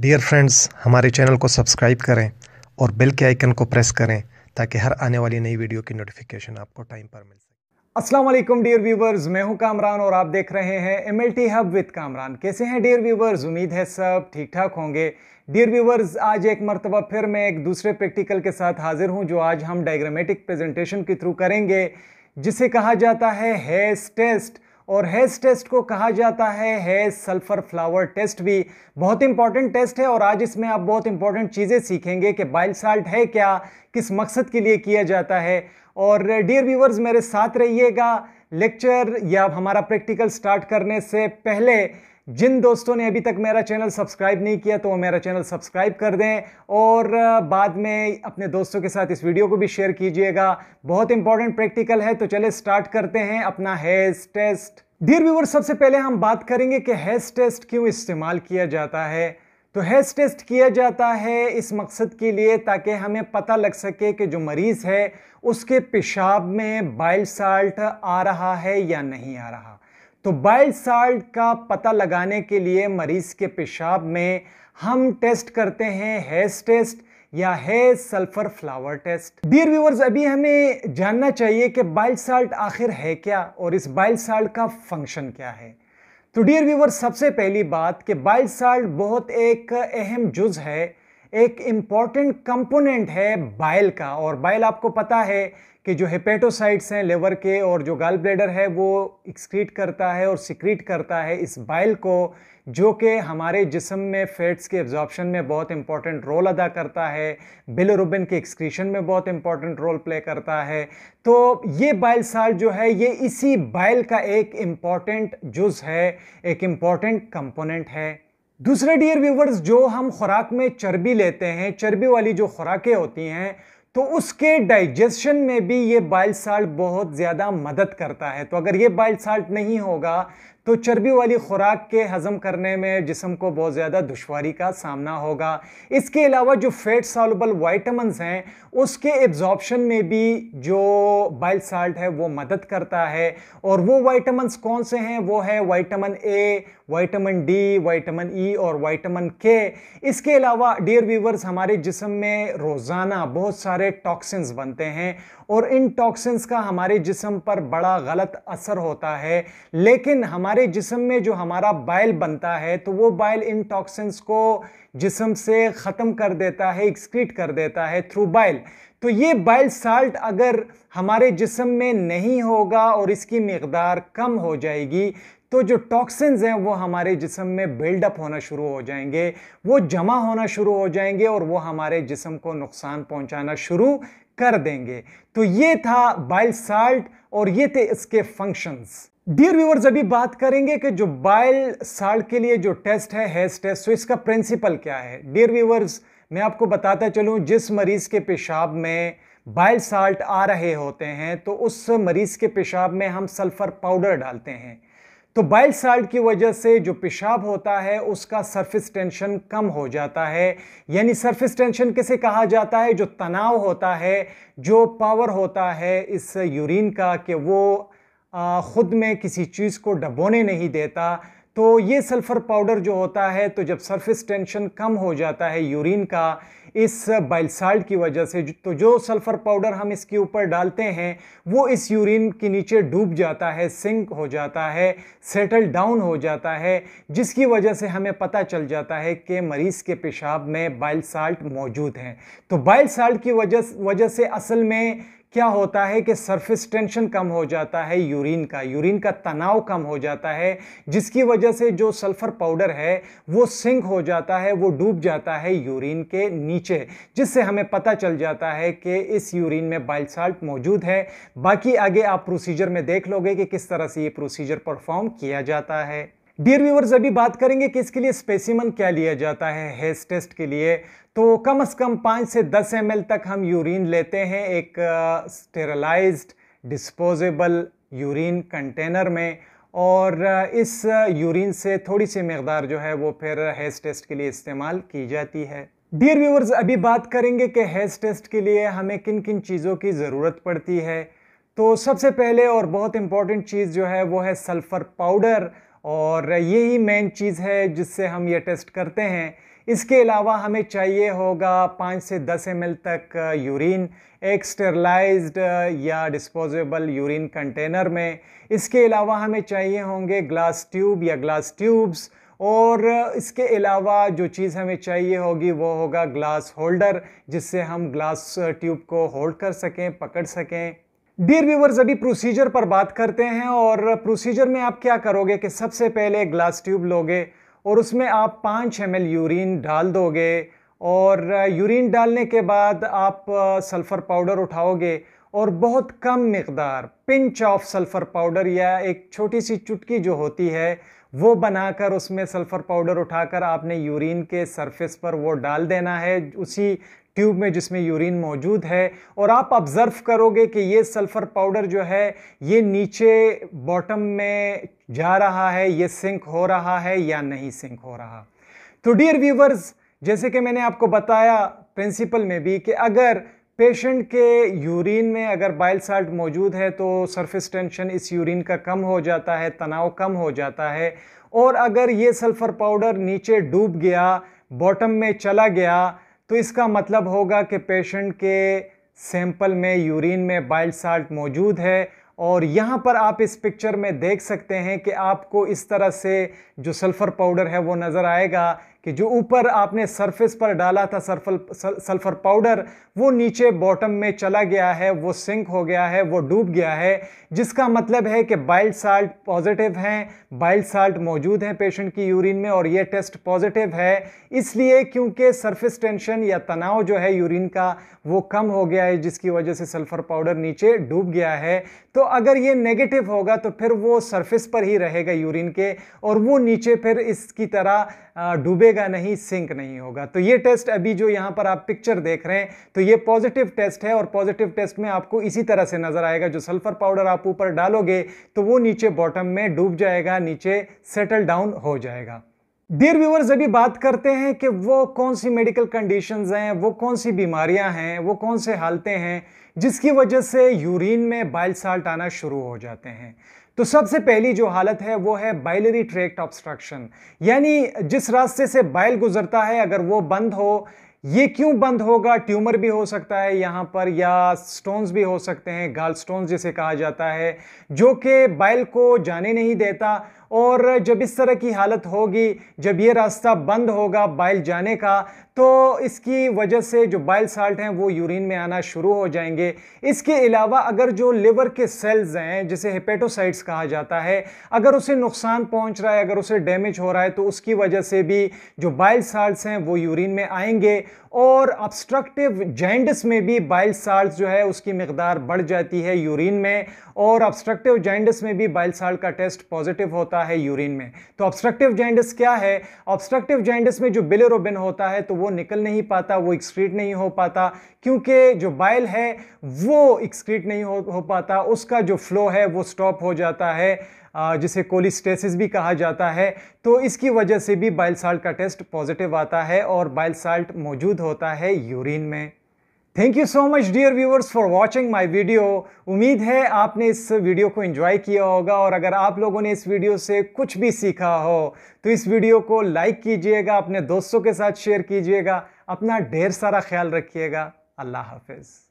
dear friends हमारे channel को subscribe करें और बेल के आइकन को प्रेस करें ताकि हर आने वाली नई वीडियो की नोटिफिकेशन आपको टाइम पर मिल सके अस्सलाम वालेकुम डियर व्यूवर्स मैं हूं कामरान और आप देख रहे हैं M L T hub with Kamran कैसे हैं डियर व्यूवर्स उम्मीद है सब ठीक ठाक होंगे डियर व्यूवर्स आज एक मरतबा फिर मैं एक दूसरे प्रैक्टिकल के साथ हाजिर हूँ जो आज हम डायग्रामेटिक प्रेजेंटेशन के थ्रू करेंगे जिसे कहा जाता है हेस टेस्ट और हैज टेस्ट को कहा जाता है हैज सल्फर फ्लावर टेस्ट भी बहुत इंपॉर्टेंट टेस्ट है और आज इसमें आप बहुत इंपॉर्टेंट चीज़ें सीखेंगे कि बाइल साल्ट है क्या किस मकसद के लिए किया जाता है और डियर व्यूवर्स मेरे साथ रहिएगा लेक्चर या हमारा प्रैक्टिकल स्टार्ट करने से पहले जिन दोस्तों ने अभी तक मेरा चैनल सब्सक्राइब नहीं किया तो वो मेरा चैनल सब्सक्राइब कर दें और बाद में अपने दोस्तों के साथ इस वीडियो को भी शेयर कीजिएगा बहुत इंपॉर्टेंट प्रैक्टिकल है तो चले स्टार्ट करते हैं अपना हेज टेस्ट डियर व्यूवर सबसे पहले हम बात करेंगे कि हेज टेस्ट क्यों इस्तेमाल किया जाता है तो हेज टेस्ट किया जाता है इस मकसद के लिए ताकि हमें पता लग सके कि जो मरीज़ है उसके पेशाब में बाइल साल्ट आ रहा है या नहीं आ रहा तो बाइल साल्ट का पता लगाने के लिए मरीज के पेशाब में हम टेस्ट करते हैं हेस टेस्ट या है sulphur flower test dear viewers अभी हमें जानना चाहिए कि बाइल साल्ट आखिर है क्या और इस बाइल साल्ट का फंक्शन क्या है तो डियर व्यूवर्स सबसे पहली बात कि बाइल साल्ट बहुत एक अहम जुज है एक इम्पॉर्टेंट कंपोनेंट है बाइल का और बाइल आपको पता है कि जो हेपेटोसाइट्स हैं लेवर के और जो गाल ब्लेडर है वो एक्सक्रीट करता है और सिक्रीट करता है इस बाइल को जो कि हमारे जिसम में फैट्स के एब्जॉर्प्शन में बहुत इंपॉर्टेंट रोल अदा करता है बिलोरुबिन के एक्सक्रीशन में बहुत इंपॉर्टेंट रोल प्ले करता है तो ये बाइल साल जो है ये इसी बाइल का एक इम्पॉर्टेंट जुज है एक इम्पॉर्टेंट कंपोनेंट है दूसरे डियर व्यूवर्स जो हम खुराक में चर्बी लेते हैं चर्बी वाली जो खुराकें होती हैं तो उसके डाइजेशन में भी ये बाइल साल्ट बहुत ज़्यादा मदद करता है तो अगर ये बाइल साल्ट नहीं होगा तो चर्बी वाली खुराक के हज़म करने में जिसम को बहुत ज़्यादा दुशारी का सामना होगा इसके अलावा जो फैट सॉलबल वाइटमस हैं उसके एब्जॉर्बशन में भी जो बाइल साल्ट है वो मदद करता है और वो वाइटमस कौन से हैं वो है vitamin A vitamin D vitamin E और वाइटामिन के इसके अलावा डियर व्यूवर्स हमारे जिसम में रोज़ाना बहुत सारे टॉक्सिन्स बनते हैं और इन टॉक्सिन्स का हमारे जिसम पर बड़ा गलत असर होता है लेकिन हमारे हमारे जिसम में जो हमारा बाइल बनता है तो वो बाइल इन टॉक्सेंस को जिसम से ख़त्म कर देता है एक्सक्रीट कर देता है थ्रू बाइल तो ये बाइल साल्ट अगर हमारे जिसम में नहीं होगा और इसकी मकदार कम हो जाएगी तो जो टॉक्सेंस हैं वो हमारे जिसम में बिल्डअप होना शुरू हो जाएंगे वो जमा होना शुरू हो जाएंगे और वो हमारे जिसम को नुकसान पहुंचाना शुरू कर देंगे तो ये था बाइल साल्ट और ये थे इसके फंक्शंस डियर व्यूवर्स अभी बात करेंगे कि जो बाइल साल के लिए जो टेस्ट है हेज टेस्ट तो इसका प्रिंसिपल क्या है डियर व्यूवर्स मैं आपको बताता चलूं जिस मरीज़ के पेशाब में बाइल साल्ट आ रहे होते हैं तो उस मरीज़ के पेशाब में हम सल्फ़र पाउडर डालते हैं तो बाइल साल्ट की वजह से जो पेशाब होता है उसका सरफेस टेंशन कम हो जाता है यानी सरफेस टेंशन किसे कहा जाता है जो तनाव होता है जो पावर होता है इस यूरिन का कि वो ख़ुद में किसी चीज़ को डबोने नहीं देता तो ये सल्फ़र पाउडर जो होता है तो जब सरफेस टेंशन कम हो जाता है यूरिन का इस बाइलसाल्ट साल्ट की वजह से तो जो सल्फ़र पाउडर हम इसके ऊपर डालते हैं वो इस यूरिन के नीचे डूब जाता है सिंक हो जाता है सेटल डाउन हो जाता है जिसकी वजह से हमें पता चल जाता है कि मरीज़ के पेशाब में बाइलसाल्ट साल्ट मौजूद हैं तो बाइलसाल्ट साल्ट की वजह वजह से असल में क्या होता है कि सरफेस टेंशन कम हो जाता है यूरिन का यूरिन का तनाव कम हो जाता है जिसकी वजह से जो सल्फर पाउडर है वो सिंक हो जाता है वो डूब जाता है यूरिन के नीचे जिससे हमें पता चल जाता है कि इस यूरिन में बाइल साल्ट मौजूद है बाकी आगे आप प्रोसीजर में देख लोगे कि किस तरह से ये प्रोसीजर परफॉर्म किया जाता है डियर व्यूवर्स अभी बात करेंगे कि इसके लिए स्पेसिमन क्या लिया जाता है हेस टेस्ट के लिए तो कम से कम पाँच से दस एम तक हम यूरिन लेते हैं एक स्टेरलाइज डिस्पोजेबल यूरिन कंटेनर में और इस यूरिन से थोड़ी सी मकदार जो है वो फिर हेस टेस्ट के लिए इस्तेमाल की जाती है डियर व्यूवर्स अभी बात करेंगे कि हेस टेस्ट के लिए हमें किन किन चीज़ों की ज़रूरत पड़ती है तो सबसे पहले और बहुत इम्पॉर्टेंट चीज़ जो है वो है सल्फ़र पाउडर और यही मेन चीज़ है जिससे हम ये टेस्ट करते हैं इसके अलावा हमें चाहिए होगा पाँच से दस एम तक यूरिन एक या डिस्पोजेबल यूरिन कंटेनर में इसके अलावा हमें चाहिए होंगे ग्लास ट्यूब या ग्लास ट्यूब्स और इसके अलावा जो चीज़ हमें चाहिए होगी वो होगा ग्लास होल्डर जिससे हम ग्लास ट्यूब को होल्ड कर सकें पकड़ सकें डियर व्यूवर्स अभी प्रोसीजर पर बात करते हैं और प्रोसीजर में आप क्या करोगे कि सबसे पहले ग्लास ट्यूब लोगे और उसमें आप पाँच एम यूरिन डाल दोगे और यूरिन डालने के बाद आप सल्फ़र पाउडर उठाओगे और बहुत कम मकदार पिंच ऑफ सल्फ़र पाउडर या एक छोटी सी चुटकी जो होती है वो बनाकर उसमें सल्फ़र पाउडर उठाकर आपने यूरिन के सरफेस पर वो डाल देना है उसी ट्यूब में जिसमें यूरिन मौजूद है और आप ऑब्ज़र्व करोगे कि ये सल्फ़र पाउडर जो है ये नीचे बॉटम में जा रहा है ये सिंक हो रहा है या नहीं सिंक हो रहा तो डियर व्यूवर्स जैसे कि मैंने आपको बताया प्रिंसिपल में भी कि अगर पेशेंट के यूरिन में अगर बाइल साल्ट मौजूद है तो सरफेस टेंशन इस यूरिन का कम हो जाता है तनाव कम हो जाता है और अगर ये सल्फ़र पाउडर नीचे डूब गया बॉटम में चला गया तो इसका मतलब होगा कि पेशेंट के सैंपल में यूरिन में बाइल साल्ट मौजूद है और यहाँ पर आप इस पिक्चर में देख सकते हैं कि आपको इस तरह से जो सल्फ़र पाउडर है वो नज़र आएगा कि जो ऊपर आपने सरफेस पर डाला था सल्फर सल्फर पाउडर वो नीचे बॉटम में चला गया है वो सिंक हो गया है वो डूब गया है जिसका मतलब है कि बाइल साल्ट पॉजिटिव हैं बाइल साल्ट मौजूद हैं पेशेंट की यूरिन में और ये टेस्ट पॉजिटिव है इसलिए क्योंकि सरफेस टेंशन या तनाव जो है यूरिन का वो कम हो गया है जिसकी वजह से सल्फर पाउडर नीचे डूब गया है तो अगर ये नेगेटिव होगा तो फिर वो सरफेस पर ही रहेगा यूरिन के और वो नीचे फिर इसकी तरह डूबेगा मिलेगा नहीं सिंक नहीं होगा तो ये टेस्ट अभी जो यहाँ पर आप पिक्चर देख रहे हैं तो ये पॉजिटिव टेस्ट है और पॉजिटिव टेस्ट में आपको इसी तरह से नजर आएगा जो सल्फर पाउडर आप ऊपर डालोगे तो वो नीचे बॉटम में डूब जाएगा नीचे सेटल डाउन हो जाएगा डियर व्यूवर्स अभी बात करते हैं कि वो कौन सी मेडिकल कंडीशंस हैं वो कौन सी बीमारियां हैं वो कौन से हालतें हैं जिसकी वजह से यूरिन में बाइल साल्ट आना शुरू हो जाते हैं तो सबसे पहली जो हालत है वो है बाइलरी ट्रैक्ट ऑब्स्ट्रक्शन यानी जिस रास्ते से बाइल गुजरता है अगर वो बंद हो ये क्यों बंद होगा ट्यूमर भी हो सकता है यहाँ पर या स्टोन्स भी हो सकते हैं गाल स्टोन्स जिसे कहा जाता है जो कि बाइल को जाने नहीं देता और जब इस तरह की हालत होगी जब ये रास्ता बंद होगा बाइल जाने का तो इसकी वजह से जो बाइल साल्ट हैं वो यूरिन में आना शुरू हो जाएंगे इसके अलावा अगर जो लिवर के सेल्स हैं जिसे हेपेटोसाइट्स कहा जाता है अगर उसे नुकसान पहुंच रहा है अगर उसे डैमेज हो रहा है तो उसकी वजह से भी जो बाइल साल्ट हैं वो यूरिन में आएंगे और ऑब्स्ट्रक्टिव जेंडस में भी बाइल साल्ट जो है उसकी मकदार बढ़ जाती है यूरिन में और ऑब्स्ट्रक्टिव जैंडस में भी बाइल साल्ट का टेस्ट पॉजिटिव होता है यूरिन में तो ऑब्स्ट्रक्टिव जॉइंट्स क्या है ऑब्स्ट्रक्टिव जैंडस में जो बिलेरोबिन होता है तो वो निकल नहीं पाता वो एक्सक्रीट नहीं हो पाता क्योंकि जो बाइल है वो एक्सक्रीट नहीं हो, हो पाता उसका जो फ्लो है वो स्टॉप हो जाता है जिसे कोलिस्टेसिस भी कहा जाता है तो इसकी वजह से भी बाइल साल्ट का टेस्ट पॉजिटिव आता है और बाइल साल्ट मौजूद होता है यूरिन में thank you so much dear viewers for watching my video उम्मीद है आपने इस वीडियो को इन्जॉय किया होगा और अगर आप लोगों ने इस वीडियो से कुछ भी सीखा हो तो इस वीडियो को लाइक कीजिएगा अपने दोस्तों के साथ शेयर कीजिएगा अपना ढेर सारा ख्याल रखिएगा अल्लाह हाफिज़